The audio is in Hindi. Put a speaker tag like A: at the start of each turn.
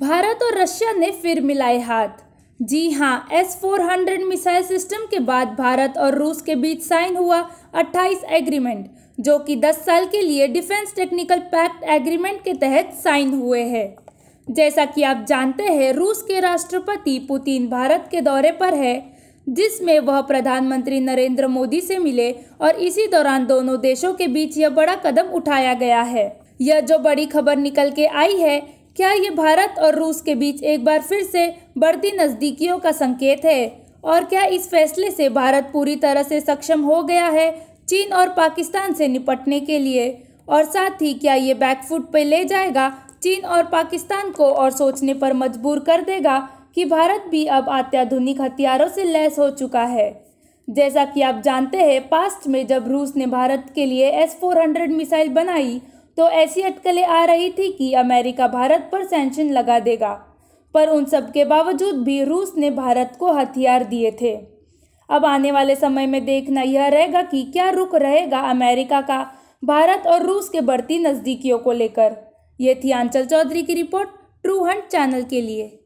A: भारत और रशिया ने फिर मिलाए हाथ जी हाँ एस हंड्रेड मिसाइल सिस्टम के बाद भारत और रूस के बीच साइन हुआ 28 एग्रीमेंट जो कि 10 साल के लिए डिफेंस टेक्निकल पैक्ट एग्रीमेंट के तहत साइन हुए हैं जैसा कि आप जानते हैं रूस के राष्ट्रपति पुतिन भारत के दौरे पर है जिसमें वह प्रधानमंत्री नरेंद्र मोदी से मिले और इसी दौरान दोनों देशों के बीच यह बड़ा कदम उठाया गया है यह जो बड़ी खबर निकल के आई है क्या ये भारत और रूस के बीच एक बार फिर से बढ़ती नज़दीकियों का संकेत है और क्या इस फैसले से भारत पूरी तरह से सक्षम हो गया है चीन और पाकिस्तान से निपटने के लिए और साथ ही क्या ये बैकफुट पर ले जाएगा चीन और पाकिस्तान को और सोचने पर मजबूर कर देगा कि भारत भी अब अत्याधुनिक हथियारों से लैस हो चुका है जैसा कि आप जानते हैं पास्ट में जब रूस ने भारत के लिए एस हंड्रेड मिसाइल बनाई तो ऐसी अटकलें आ रही थी कि अमेरिका भारत पर सेंशन लगा देगा पर उन सब के बावजूद भी रूस ने भारत को हथियार दिए थे अब आने वाले समय में देखना यह रहेगा कि क्या रुख रहेगा अमेरिका का भारत और रूस के बढ़ती नज़दीकियों को लेकर यह थी आंचल चौधरी की रिपोर्ट ट्रू हंट चैनल के लिए